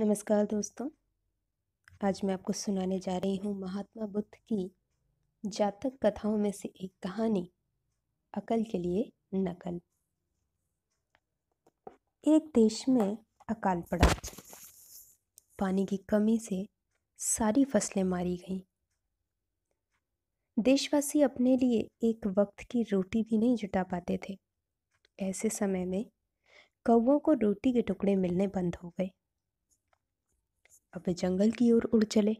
नमस्कार दोस्तों आज मैं आपको सुनाने जा रही हूँ महात्मा बुद्ध की जातक कथाओं में से एक कहानी अकल के लिए नकल एक देश में अकाल पड़ा पानी की कमी से सारी फसलें मारी गईं देशवासी अपने लिए एक वक्त की रोटी भी नहीं जुटा पाते थे ऐसे समय में कौओं को रोटी के टुकड़े मिलने बंद हो गए अब वे जंगल की ओर उड़ चले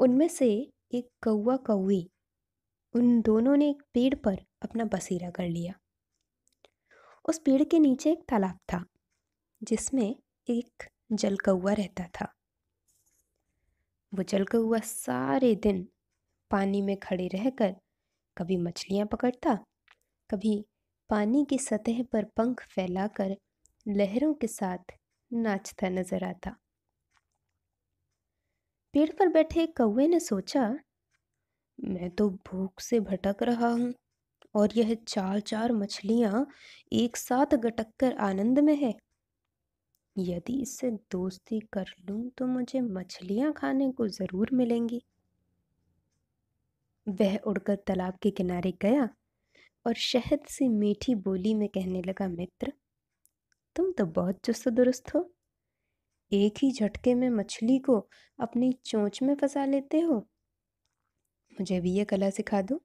उनमें से एक कौआ कौवी उन दोनों ने एक पेड़ पर अपना बसेरा कर लिया उस पेड़ के नीचे एक तालाब था जिसमें एक कौआ रहता था वो कौआ सारे दिन पानी में खड़े रहकर कभी मछलियाँ पकड़ता कभी पानी की सतह पर पंख फैलाकर लहरों के साथ नाचता नजर आता पेड़ पर बैठे कौवे ने सोचा मैं तो भूख से भटक रहा हूँ और यह चार चार मछलियाँ एक साथ गटक कर आनंद में है यदि इससे दोस्ती कर लूँ तो मुझे मछलियाँ खाने को ज़रूर मिलेंगी वह उड़कर तालाब के किनारे गया और शहद से मीठी बोली में कहने लगा मित्र तुम तो बहुत चुस्त दुरुस्त हो एक ही झटके में मछली को अपनी चोंच में फंसा लेते हो मुझे भी ये कला सिखा दो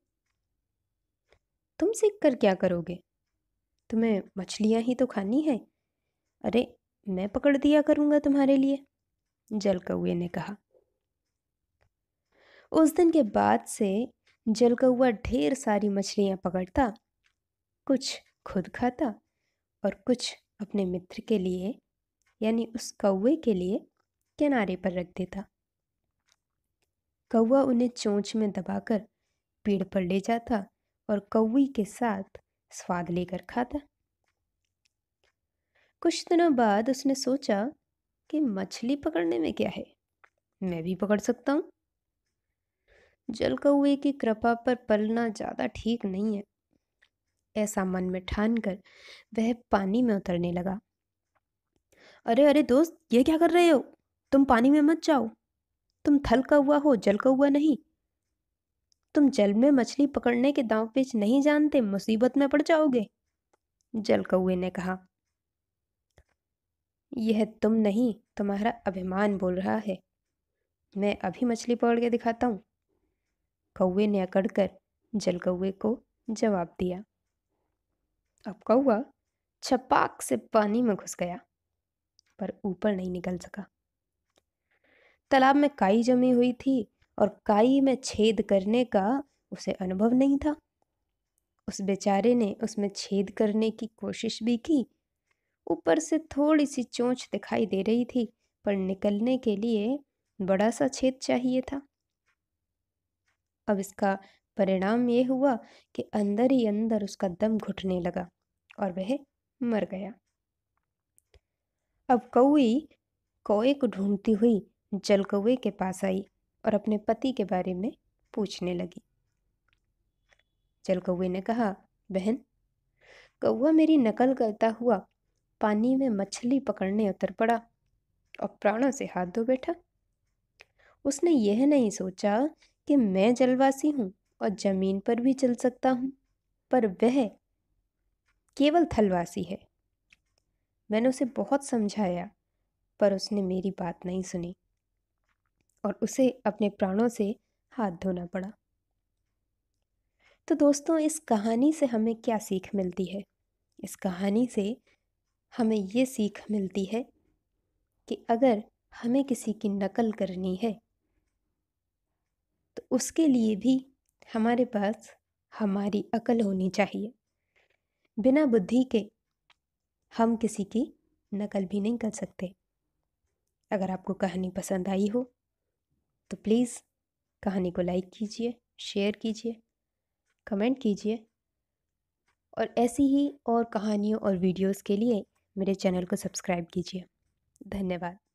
तुम सीख कर क्या करोगे तुम्हें मछलियाँ ही तो खानी है अरे मैं पकड़ दिया करूँगा तुम्हारे लिए जल कौए ने कहा उस दिन के बाद से जल कौआ ढेर सारी मछलियाँ पकड़ता कुछ खुद खाता और कुछ अपने मित्र के लिए यानी उस कौवे के लिए किनारे पर रख देता कौवा उन्हें चोंच में दबाकर पेड़ पर ले जाता और कौवी के साथ स्वाद लेकर खाता कुछ दिनों बाद उसने सोचा कि मछली पकड़ने में क्या है मैं भी पकड़ सकता हूँ जल कौए की कृपा पर पलना ज़्यादा ठीक नहीं है ऐसा मन में ठान कर वह पानी में उतरने लगा अरे अरे दोस्त ये क्या कर रहे हो तुम पानी में मत जाओ तुम थल का हुआ हो जल का हुआ नहीं तुम जल में मछली पकड़ने के दांव पेच नहीं जानते मुसीबत में पड़ जाओगे जल कौए ने कहा यह तुम नहीं तुम्हारा अभिमान बोल रहा है मैं अभी मछली पकड़ के दिखाता हूँ कौए ने अकड़ कर जल कौए को जवाब दिया अब कौआ छपाक से पानी में घुस गया पर ऊपर नहीं निकल सका तालाब में काई जमी हुई थी और काई में छेद करने का उसे अनुभव नहीं था उस बेचारे ने उसमें छेद करने की कोशिश भी की ऊपर से थोड़ी सी चोंच दिखाई दे रही थी पर निकलने के लिए बड़ा सा छेद चाहिए था अब इसका परिणाम यह हुआ कि अंदर ही अंदर उसका दम घुटने लगा और वह मर गया अब कौई कौए को ढूंढती हुई जल कौए के पास आई और अपने पति के बारे में पूछने लगी जल कौए ने कहा बहन कौआ मेरी नकल करता हुआ पानी में मछली पकड़ने उतर पड़ा और प्राणों से हाथ धो बैठा उसने यह नहीं सोचा कि मैं जलवासी हूँ और ज़मीन पर भी चल सकता हूँ पर वह केवल थलवासी है मैंने उसे बहुत समझाया पर उसने मेरी बात नहीं सुनी और उसे अपने प्राणों से हाथ धोना पड़ा तो दोस्तों इस कहानी से हमें क्या सीख मिलती है इस कहानी से हमें ये सीख मिलती है कि अगर हमें किसी की नकल करनी है तो उसके लिए भी हमारे पास हमारी अकल होनी चाहिए बिना बुद्धि के हम किसी की नकल भी नहीं कर सकते अगर आपको कहानी पसंद आई हो तो प्लीज़ कहानी को लाइक कीजिए शेयर कीजिए कमेंट कीजिए और ऐसी ही और कहानियों और वीडियोस के लिए मेरे चैनल को सब्सक्राइब कीजिए धन्यवाद